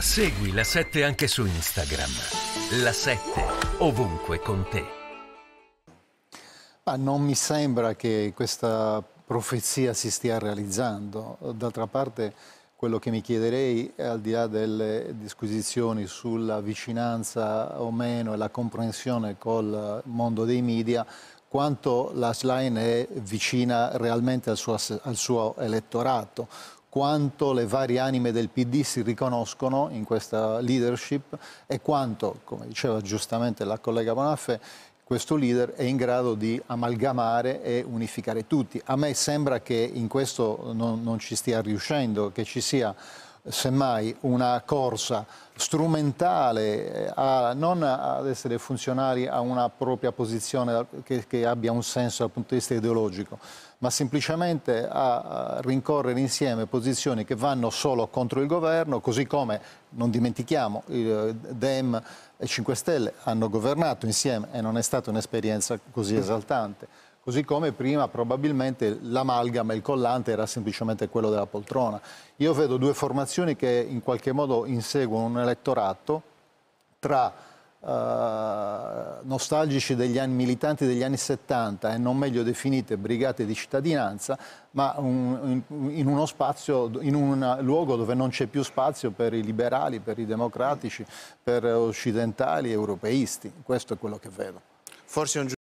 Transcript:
Segui la 7 anche su Instagram. La 7 ovunque con te. Ma non mi sembra che questa profezia si stia realizzando. D'altra parte quello che mi chiederei, al di là delle disquisizioni sulla vicinanza o meno e la comprensione col mondo dei media, quanto la line è vicina realmente al suo, al suo elettorato quanto le varie anime del PD si riconoscono in questa leadership e quanto, come diceva giustamente la collega Bonafè, questo leader è in grado di amalgamare e unificare tutti. A me sembra che in questo non, non ci stia riuscendo, che ci sia semmai una corsa strumentale eh, a, non ad essere funzionari a una propria posizione che, che, abbia un senso dal punto di vista ideologico, ma semplicemente a rincorrere insieme posizioni che vanno solo contro il governo, così come, non dimentichiamo, il eh, Dem e 5 Stelle hanno governato insieme e non è stata un'esperienza così esaltante. Così come prima probabilmente l'amalgama, il collante era semplicemente quello della poltrona. Io vedo due formazioni che in qualche modo inseguono un elettorato tra eh, nostalgici degli anni, militanti degli anni 70 e non meglio definite brigate di cittadinanza, ma un, in, uno spazio, in un luogo dove non c'è più spazio per i liberali, per i democratici, per occidentali, europeisti. Questo è quello che vedo.